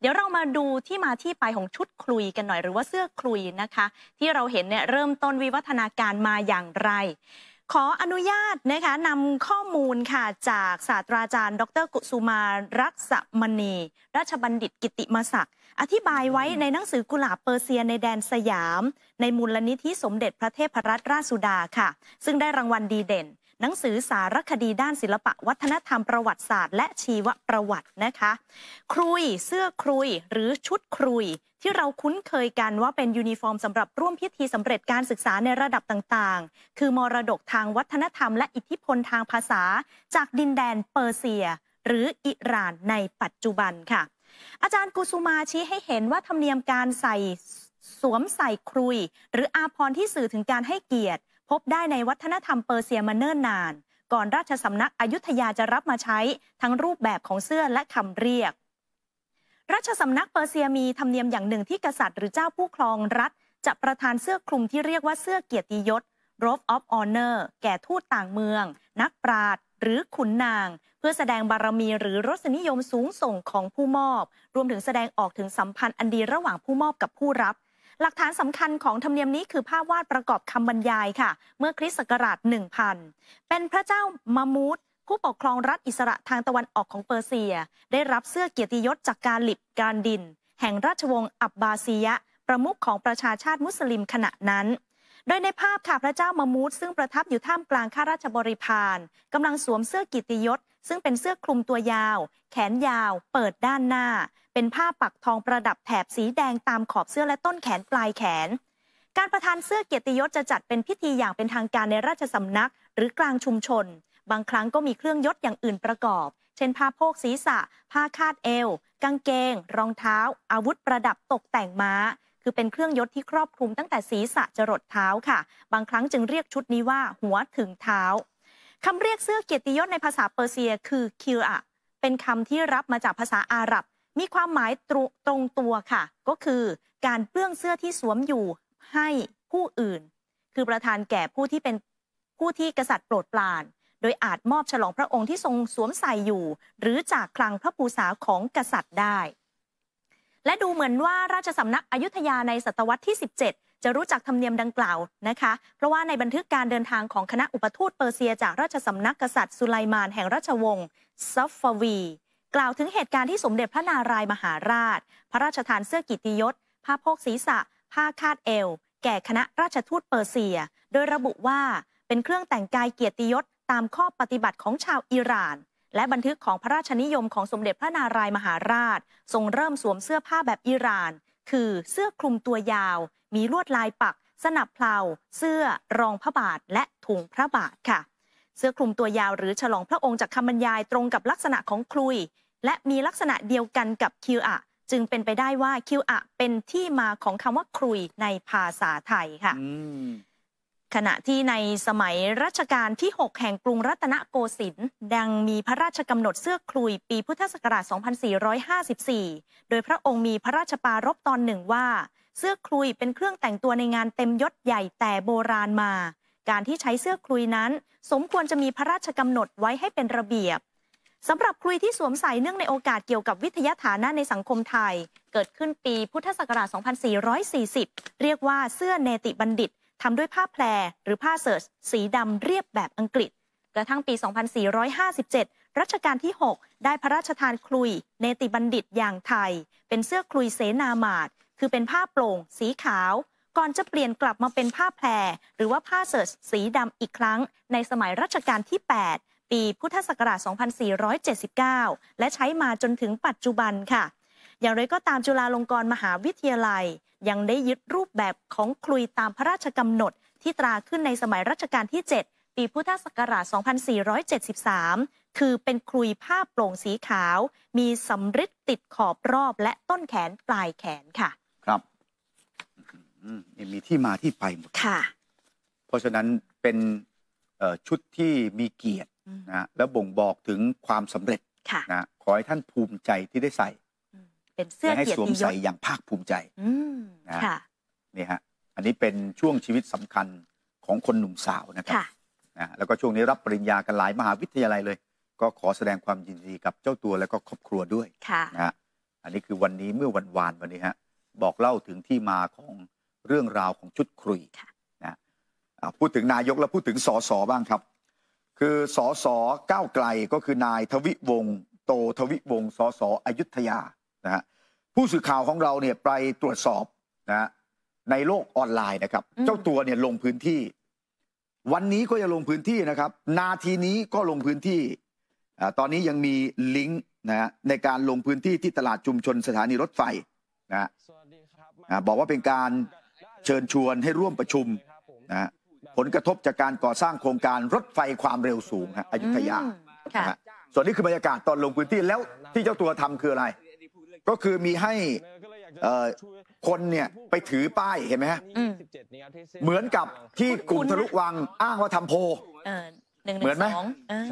เดี๋ยวเรามาดูที่มาที่ไปของชุดคลุยกันหน่อยหรือว่าเสื้อคลุยนะคะที่เราเห็นเนี่ยเริ่มต้นวิวัฒนาการมาอย่างไร ขออนุญาตนะคะนำข้อมูลค่ะจากศาสตราจารย์ ดรกุสุมา รักษมณีราชบัณฑิตกิติมศักดิ์อธิบายไว้ในหนังสือกุหลาบเปอร์เซียในแดนสยาม ในมูลนิธิสมเด็จพระเทพรัตนราชสุดาค่ะ ซึ่งได้รางวัลดีเด่นหนังสือสารคดีด้านศิลปะวัฒนธรรมประวัติศาสตร์และชีวประวัตินะคะครุย เสื้อครุย หรือชุดครุย ที่เราคุ้นเคยกันว่าเป็นยูนิฟอร์มสำหรับร่วมพิธีสำเร็จการศึกษาในระดับต่างๆ คือมรดกทางวัฒนธรรมและอิทธิพลทางภาษา จากดินแดนเปอร์เซียหรืออิหร่านในปัจจุบันค่ะ อาจารย์กุสุมาชี้ให้เห็นว่าธรรมเนียมการใส่สวมใส่ครุย หรืออาพรที่สื่อถึงการให้เกียรติพบได้ในวัฒนธรรมเปอร์เซียมาเนิ่นนาน ก่อนราชสำนักอยุธยาจะรับมาใช้ทั้งรูปแบบของเสื้อและคำเรียก ราชสำนักเปอร์เซียมีธรรมเนียมอย่างหนึ่งที่กษัตริย์หรือเจ้าผู้ครองรัฐ จะประทานเสื้อคลุมที่เรียกว่าเสื้อเกียรติยศ Robe of Honor แก่ทูตต่างเมือง นักปราชญ์หรือขุนนาง เพื่อแสดงบารมีหรือรสนิยมสูงส่งของผู้มอบ รวมถึงแสดงออกถึงสัมพันธ์อันดีระหว่างผู้มอบกับผู้รับหลักฐานสำคัญของธรรมเนียมนี้คือภาพวาดประกอบคำบรรยายค่ะ เมื่อคริสต์ศักราช 1000 เป็นพระเจ้ามามูธผู้ปกครองรัฐอิสระทางตะวันออกของเปอร์เซีย ได้รับเสื้อเกียรติยศจากการลิบการดิน แห่งราชวงศ์อับบาซียะ ประมุขของประชาชาติมุสลิมขณะนั้น โดยในภาพค่ะพระเจ้ามามูธซึ่งประทับอยู่ท่ามกลางข้าราชบริพารกำลังสวมเสื้อกิติยศซึ่งเป็นเสื้อคลุมตัวยาว แขนยาว เปิดด้านหน้า เป็นผ้าปักทองประดับแถบสีแดงตามขอบเสื้อและต้นแขนปลายแขน การประทานเสื้อเกียรติยศจะจัดเป็นพิธีอย่างเป็นทางการในราชสำนัก หรือกลางชุมชน บางครั้งก็มีเครื่องยศอย่างอื่นประกอบ เช่นผ้าโพกศีรษะ ผ้าคาดเอว กางเกง รองเท้า อาวุธประดับตกแต่งม้า คือเป็นเครื่องยศที่ครอบคลุมตั้งแต่ศีรษะจรดเท้าค่ะ บางครั้งจึงเรียกชุดนี้ว่าหัวถึงเท้าคำเรียกเสื้อเกียรติยศในภาษาเปอร์เซียคือคิรอะ เป็นคำที่รับมาจากภาษาอาหรับ มีความหมายตรตรงตัวค่ะ ก็คือการเปลื้องเสื้อที่สวมอยู่ให้ผู้อื่น คือประทานแก่ผู้ที่เป็นผู้ที่กษัตริย์โปรดปราน โดยอาจมอบฉลองพระองค์ที่ทรงสวมใส่อยู่ หรือจากคลังพระภูษาของกษัตริย์ได้ และดูเหมือนว่าราชสำนักอยุธยาในศตวรรษที่ 17จะรู้จักธรรมเนียมดังกล่าวนะคะ เพราะว่าในบันทึกการเดินทางของคณะอุปทูตเปอร์เซีย จากราชสำนักกษัตริย์สุไลมานแห่งราชวงศ์ซัฟฟวี กล่าวถึงเหตุการณ์ที่สมเด็จพระนารายมหาราช พระราชทานเสื้อกิติยศผ้าโพกศีรษะผ้าคาดเอว แก่คณะราชทูตเปอร์เซีย โดยระบุว่าเป็นเครื่องแต่งกายเกียรติยศตามข้อปฏิบัติของชาวอิหร่าน และบันทึกของพระราชนิยมของสมเด็จพระนารายมหาราช ทรงเริ่มสวมเสื้อผ้าแบบอิหร่าน คือเสื้อคลุมตัวยาวมีลวดลายปัก สนับเพลา เสื้อ รองพระบาท และถุงพระบาทค่ะ เสื้อคลุมตัวยาวหรือฉลองพระองค์จากคำบรรยายตรงกับลักษณะของคลุย และมีลักษณะเดียวกันกับคิวอะ จึงเป็นไปได้ว่าคิวอะเป็นที่มาของคำว่าครุยในภาษาไทยค่ะขณะที่ในสมัยรัชกาลที่6แห่งกรุงรัตนโกสินทร์ดังมีพระราชกำหนดเสื้อคลุย ปีพุทธศักราช 2454 โดยพระองค์มีพระราชปารบตอนหนึ่งว่า เสื้อคลุยเป็นเครื่องแต่งตัวในงานเต็มยศใหญ่แต่โบราณมา การที่ใช้เสื้อคลุยนั้น สมควรจะมีพระราชกำหนดไว้ให้เป็นระเบียบสำหรับคลุยที่สวมใส่เนื่องในโอกาสเกี่ยวกับวิทยาฐานะในสังคมไทย เกิดขึ้นปีพุทธศักราช 2440 เรียกว่าเสื้อเนติบัณฑิตทำด้วยผ้าแพรหรือผ้าเสิร์ชสีดำเรียบแบบอังกฤษ กระทั่งปี 2457 รัชกาลที่ 6 ได้พระราชทานคลุยเนติบัณฑิตอย่างไทย เป็นเสื้อคลุยเสนาหมาดคือเป็นผ้าโปร่ง สีขาว ก่อนจะเปลี่ยนกลับมาเป็นผ้าแพรหรือว่าผ้าเสิร์ชสีดำอีกครั้ง ในสมัยรัชกาลที่ 8 ปีพุทธศักราช 2479 และใช้มาจนถึงปัจจุบันค่ะ อย่างไรก็ตามจุฬาลงกรณ์มหาวิทยาลัยยังได้ยึดรูปแบบของคลุยตามพระราชกำหนดที่ตราขึ้นในสมัยรัชกาลที่ 7 ปีพุทธศักราช 2473 คือเป็นคลุยผ้าโปร่งสีขาว มีสำริดติดขอบรอบและต้นแขน ปลายแขนค่ะ ครับมีที่มาที่ไปหมดค่ะ เพราะฉะนั้นเป็นชุดที่มีเกียรตินะและบ่งบอกถึงความสำเร็จนะขอให้ท่านภูมิใจที่ได้ใส่เป็นเสื้อเกียรติยศสวมใส่อย่างภาคภูมิใจนะนี่ฮะ อันนี้เป็นช่วงชีวิตสำคัญของคนหนุ่มสาวนะครับนะแล้วก็ช่วงนี้รับปริญญากันหลายมหาวิทยาลัยเลย ก็ขอแสดงความยินดีกับเจ้าตัวและก็ครอบครัวด้วยนะฮะอันนี้คือวันนี้เมื่อวันวานวันนี้ฮะบอกเล่าถึงที่มาของเรื่องราวของชุดคุยนะพูดถึงนายกแล้วพูดถึงสสบ้างครับ คือสสก้าวไกลก็คือนายทวิวงโตทวิวงสสอยุธยานะฮะผู้สื่อข่าวของเราเนี่ยไปตรวจสอบนะฮะในโลกออนไลน์นะครับ เจ้าตัวเนี่ยลงพื้นที่ วันนี้ก็จะลงพื้นที่นะครับนาทีนี้ก็ลงพื้นที่ตอนนี้ยังมีลิงก์นะฮะในการลงพื้นที่ที่ตลาดชุมชนสถานีรถไฟนะฮะบอกว่าเป็นการเชิญชวนให้ร่วมประชุมนะผลกระทบจากการก่อสร้างโครงการรถไฟความเร็วสูงฮะอยุธยาส่วนนี้คือบรรยากาศตอนลงพื้นที่แล้วที่เจ้าตัวทำคืออะไรก็คือมีให้คนเนี่ยไปถือป้ายเห็นไหมฮะเหมือนกับที่กลุ่มทะลุวังอ้างว่าทำโพเหมือนไหม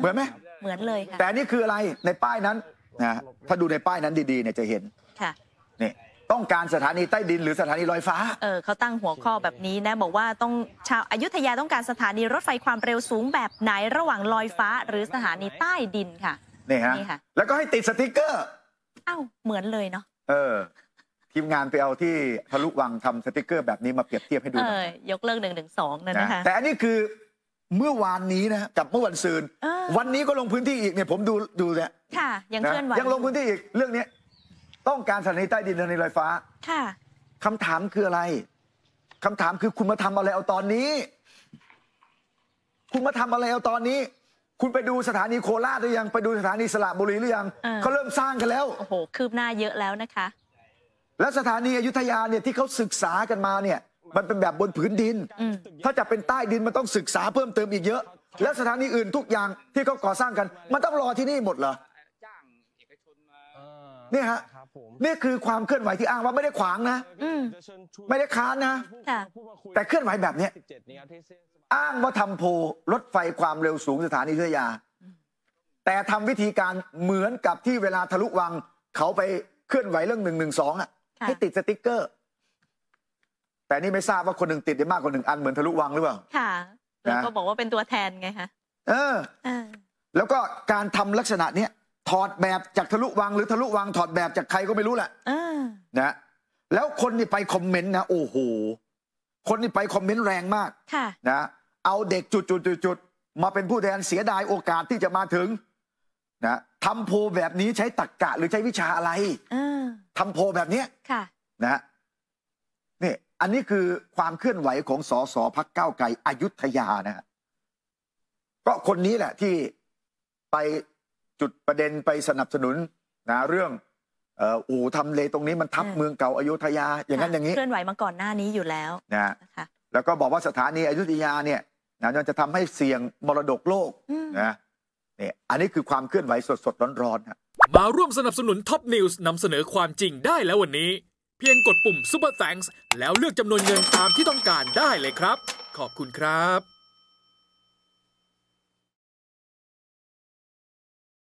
เหมือนไหมเหมือนเลยค่ะแต่นี่คืออะไรในป้ายนั้นนะถ้าดูในป้ายนั้นดีๆเนี่ยจะเห็นค่ะนี่ต้องการสถานีใต้ดินหรือสถานีลอยฟ้าเออเขาตั้งหัวข้อแบบนี้นะ บอกว่าต้องชาวอายุทยาต้องการสถานีรถไฟความเร็วสูงแบบไหนระหว่างลอยฟ้า หรือสถานีใต้ดินค่ะนี่ฮะแล้วก็ให้ติดสติกเกอร์อ้าวเหมือนเลยเนาะเออทีมงานไปเอาที่ทะลุวังทำสติกเกอร์แบบนี้มาเปรียบเทียบให้ดูเออยกเลิกหนึ่งหนึ่งสองนั่นนะคะแต่อันนี้คือเมื่อวานนี้นะกับเมื่อวันซืนวันนี้ก็ลงพื้นที่อีกเนี่ย ผมดูดูเนี่ยค่ะยังเคลื่อนไหวยังลงพื้นที่อีก เรื่องนี้ต้องการสถานีใต้ดินในีลอยฟ้า ค่ะ คำถามคืออะไร คำถามคือคุณมาทำอะไรเอาตอนนี้ คุณมาทำอะไรเอาตอนนี้คุณไปดูสถานีโคราชหรือยังไปดูสถานีสระบุรีหรือยังเขาเริ่มสร้างกันแล้วโอ้โหคืบหน้าเยอะแล้วนะคะ และสถานีอยุธยาเนี่ยที่เขาศึกษากันมาเนี่ย มันเป็นแบบบนผืนดิน ถ้าจะเป็นใต้ดินมันต้องศึกษาเพิ่มเติมอีกเยอะ แล้วสถานีอื่นทุกอย่างที่เขาก่อสร้างกัน มันต้องรอที่นี่หมดเหรอนี่ฮะนี่คือความเคลื่อนไหวที่อ้างว่าไม่ได้ขวางนะไม่ได้ค้านนะแต่เคลื่อนไหวแบบนี้อ้างว่าทำโพลถไฟความเร็วสูงสถานีเทอยา แต่ทำวิธีการเหมือนกับที่เวลาทะลุวัง เขาไปเคลื่อนไหวเรื่องหนึ่งหนึ่งสองอ่ะ ให้ติดสติ๊กเกอร์ แต่นี่ไม่ทราบว่าคนหนึ่งติดได้มากกว่าหนึ่งอันเหมือนทะลุวังหรือเปล่าค่ะแล้วก็บอกว่าเป็นตัวแทนไงคะเออ แล้วก็การทำลักษณะเนี้ยถอดแบบจากทะลุวัง หรือทะลุวังถอดแบบจากใครก็ไม่รู้แหละนะแล้วคนนี่ไปคอมเมนต์นะโอ้โหคนที่ไปคอมเมนต์แรงมากนะ เอาเด็กจุดุดมาเป็นผู้แทนเสียดายโอกาสที่จะมาถึง นะทำโพแบบนี้ใช้ตรกกะหรือใช้วิชาอะไรทำโพแบบนี้นะนี่อันนี้คือความเคลื่อนไหวของสสพักเก้าไกลอยุธยานะะก็คนนี้แหละที่ไปจุดประเด็นไปสนับสนุนนะเรื่องอู่ทำเลตรงนี้มันทับเมืองเก่าอยุธยาอย่างนั้นอย่างนี้ เคลื่อนไหวมาก่อนหน้านี้อยู่แล้วนะแล้วก็บอกว่าสถานีอยุธยาเนี่ยนะจะทำให้เสี่ยงมรดกโลกนะเนี่ยอันนี้คือความเคลื่อนไหวสดๆ ร้อนๆมาร่วมสนับสนุนท็อปนิวส์นำเสนอความจริงได้แล้ววันนี้ เพียงกดปุ่มป u ปอร์แฟ n ส์แล้วเลือกจำนวนเงินตามที่ต้องการได้เลยครับ ขอบคุณครับ